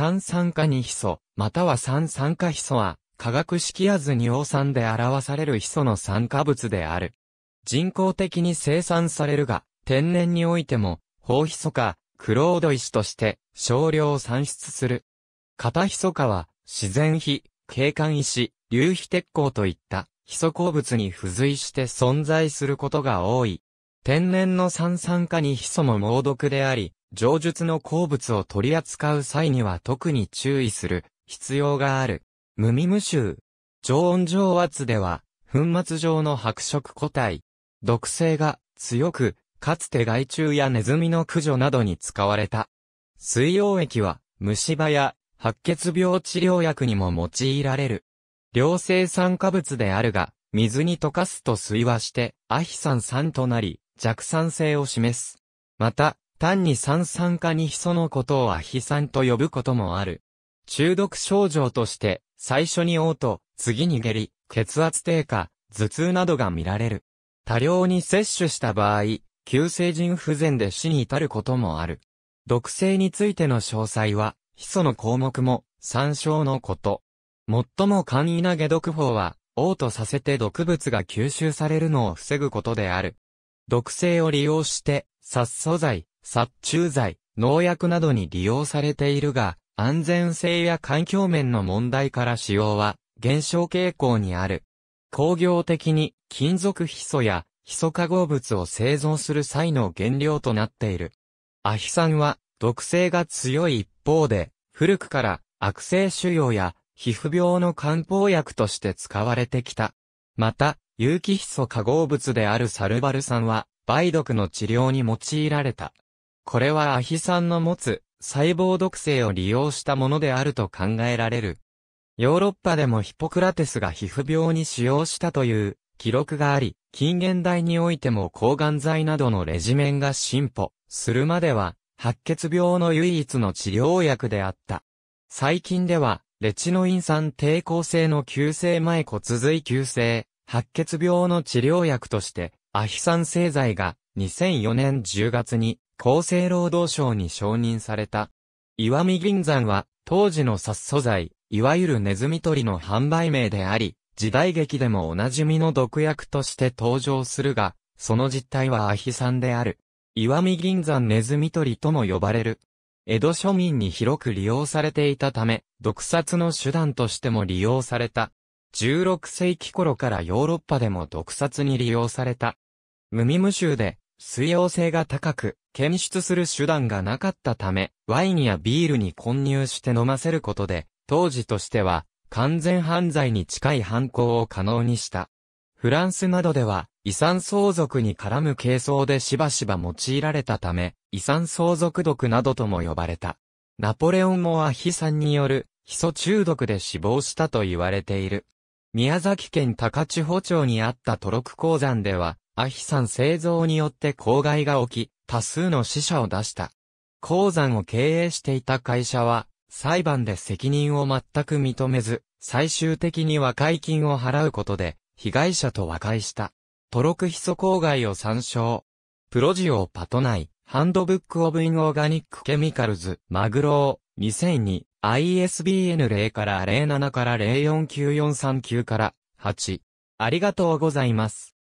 三酸化二ヒ素、または三酸化ヒ素は、化学式やず尿酸で表されるヒ素の酸化物である。人工的に生産されるが、天然においても、放ヒ素化、クロード石として少量産出する。片ヒ素化は、自然比、景観石、流皮鉄鋼といったヒ素鉱物に付随して存在することが多い。天然の三酸化にヒ素も猛毒であり、上述の鉱物を取り扱う際には特に注意する必要がある。無味無臭。常温上圧では、粉末状の白色個体。毒性が強く、かつて害虫やネズミの駆除などに使われた。水溶液は虫歯や白血病治療薬にも用いられる。良性酸化物であるが、水に溶かすと水和して、アヒ酸酸となり、弱酸性を示す。また、単に酸酸化に素のことをアヒ酸と呼ぶこともある。中毒症状として、最初に嘔吐、次に下痢、血圧低下、頭痛などが見られる。多量に摂取した場合、急性腎不全で死に至ることもある。毒性についての詳細は、ヒ素の項目も参照のこと。最も簡易な下毒法は、嘔吐させて毒物が吸収されるのを防ぐことである。毒性を利用して、殺素剤、殺虫剤、農薬などに利用されているが、安全性や環境面の問題から使用は減少傾向にある。工業的に金属ヒ素やヒ素化合物を製造する際の原料となっている。アヒ酸は毒性が強い一方で、古くから悪性腫瘍や皮膚病の漢方薬として使われてきた。また、有機ヒ素化合物であるサルバル酸は、梅毒の治療に用いられた。これはアヒ酸の持つ細胞毒性を利用したものであると考えられる。ヨーロッパでもヒポクラテスが皮膚病に使用したという記録があり、近現代においても抗がん剤などのレジメンが進歩するまでは、白血病の唯一の治療薬であった。最近では、レチノイン酸抵抗性の急性前骨髄急性、白血病の治療薬として、アヒ酸製剤が2004年10月に厚生労働省に承認された。岩見銀山は、当時の殺素剤、いわゆるネズミ捕りの販売名であり、時代劇でもおなじみの毒薬として登場するが、その実態はアヒ酸である。岩見銀山ネズミ捕りとも呼ばれる。江戸庶民に広く利用されていたため、毒殺の手段としても利用された。16世紀頃からヨーロッパでも毒殺に利用された。無味無臭で、水溶性が高く、検出する手段がなかったため、ワインやビールに混入して飲ませることで、当時としては、完全犯罪に近い犯行を可能にした。フランスなどでは、遺産相続に絡む軽装でしばしば用いられたため、遺産相続毒などとも呼ばれた。ナポレオンもアヒ酸による、ヒ素中毒で死亡したと言われている。宮崎県高千穂町にあったトロク鉱山では、アヒん製造によって公害が起き、多数の死者を出した。鉱山を経営していた会社は、裁判で責任を全く認めず、最終的に和解金を払うことで、被害者と和解した。トロクヒ素公害を参照。プロジオパトナイ、ハンドブックオブインオーガニックケミカルズ、マグロー、2002、ISBN 0から07から049439から8。ありがとうございます。